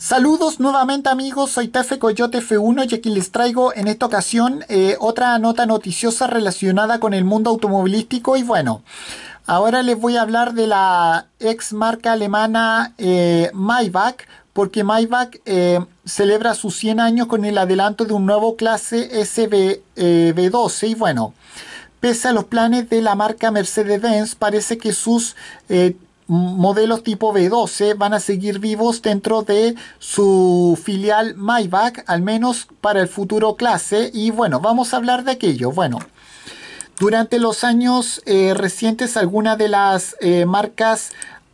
Saludos nuevamente amigos, soy Tefe Coyote F1 y aquí les traigo en esta ocasión eh, otra nota noticiosa relacionada con el mundo automovilístico y bueno, ahora les voy a hablar de la ex marca alemana eh, Maybach porque Maybach eh, celebra sus 100 años con el adelanto de un nuevo clase SB12 y bueno, pese a los planes de la marca Mercedes-Benz parece que sus modelos tipo B12 van a seguir vivos dentro de su filial Maybach, al menos para el futuro clase. Y bueno, vamos a hablar de aquello. Bueno, durante los años eh, recientes, algunas de las eh, marcas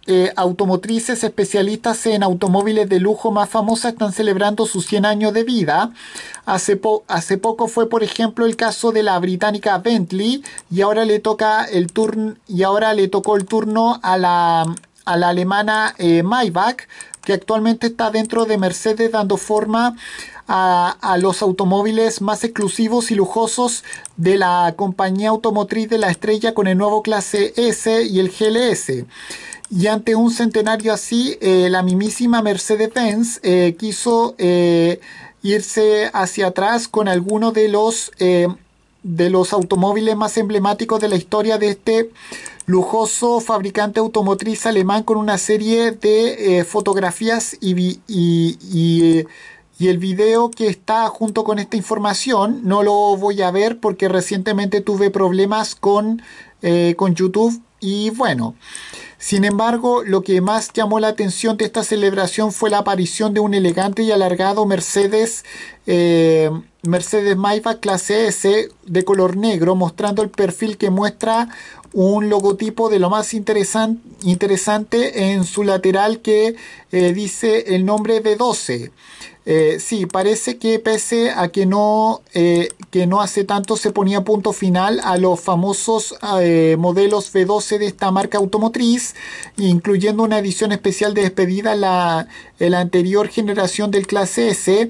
eh, automotrices especialistas en automóviles de lujo más famosas están celebrando sus 100 años de vida. Hace, poco fue, por ejemplo, el caso de la británica Bentley y ahora le, toca el turn y ahora le tocó el turno a la, alemana eh, Maybach, que actualmente está dentro de Mercedes dando forma a, los automóviles más exclusivos y lujosos de la compañía automotriz de la estrella con el nuevo clase S y el GLS. Y ante un centenario así, eh, la mismísima Mercedes-Benz eh, quiso eh, irse hacia atrás con alguno de los, de los automóviles más emblemáticos de la historia de este lujoso fabricante automotriz alemán con una serie de fotografías y, y, el video que está junto con esta información no lo voy a ver porque recientemente tuve problemas con, con YouTube. Y bueno, sin embargo, lo que más llamó la atención de esta celebración fue la aparición de un elegante y alargado Mercedes, eh, Mercedes Maybach clase S de color negro, mostrando el perfil que muestra un logotipo de lo más interesante en su lateral que eh, dice el nombre v 12. Eh, sí, parece que pese a que no, que no hace tanto se ponía punto final a los famosos modelos V12 de esta marca automotriz, incluyendo una edición especial de despedida, la, anterior generación del clase S,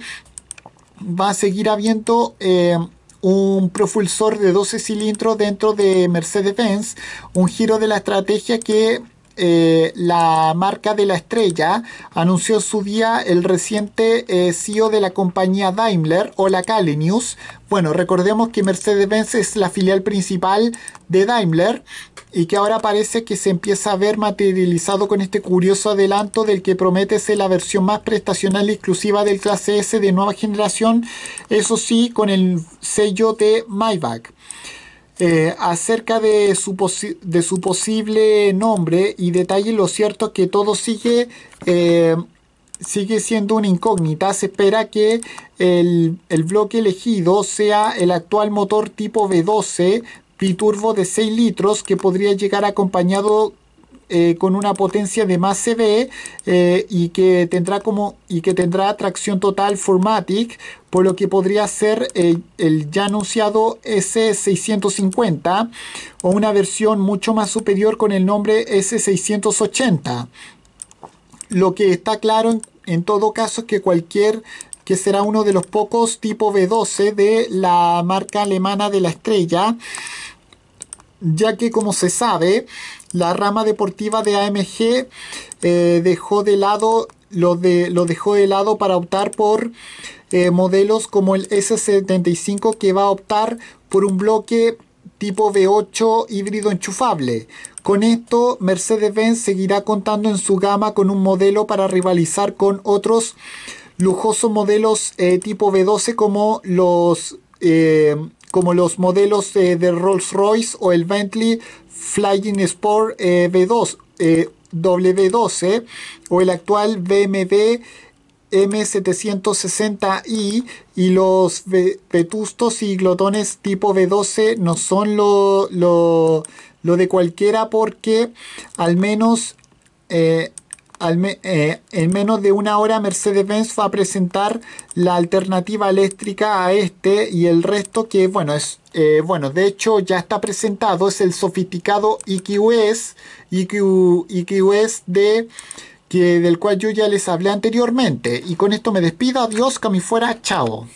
va a seguir habiendo... Eh, un propulsor de 12 cilindros dentro de Mercedes-Benz, un giro de la estrategia que eh, la marca de la estrella, anunció su día el reciente eh, CEO de la compañía Daimler o la News Bueno, recordemos que Mercedes-Benz es la filial principal de Daimler y que ahora parece que se empieza a ver materializado con este curioso adelanto del que promete ser la versión más prestacional y exclusiva del clase S de nueva generación, eso sí, con el sello de Maybach. Eh, acerca de su, de su, posible nombre y detalle lo cierto que todo sigue, eh, sigue siendo una incógnita. Se espera que el, el bloque elegido sea el actual motor tipo V12 biturbo de 6 litros que podría llegar acompañado eh, con una potencia de más CV eh, y que tendrá como y que tendrá tracción total Formatic por lo que podría ser el, ya anunciado S650 o una versión mucho más superior con el nombre S680 lo que está claro en, en todo caso es que cualquier que será uno de los pocos tipo B12 de la marca alemana de la estrella ya que como se sabe, la rama deportiva de AMG eh, dejó de lado, lo, de, lo dejó de lado para optar por eh, modelos como el S75 que va a optar por un bloque tipo V8 híbrido enchufable. Con esto, Mercedes-Benz seguirá contando en su gama con un modelo para rivalizar con otros lujosos modelos eh, tipo V12 como los como los modelos eh, de Rolls-Royce o el Bentley Flying Sport eh, V2, eh, W12 o el actual BMW M760i y los vetustos y glotones tipo V12 no son lo, lo de cualquiera porque al menos al eh, en menos de una hora Mercedes-Benz va a presentar la alternativa eléctrica a este y el resto que bueno es eh, bueno de hecho ya está presentado es el sofisticado IQS e e e de que del cual yo ya les hablé anteriormente y con esto me despido adiós que fuera chao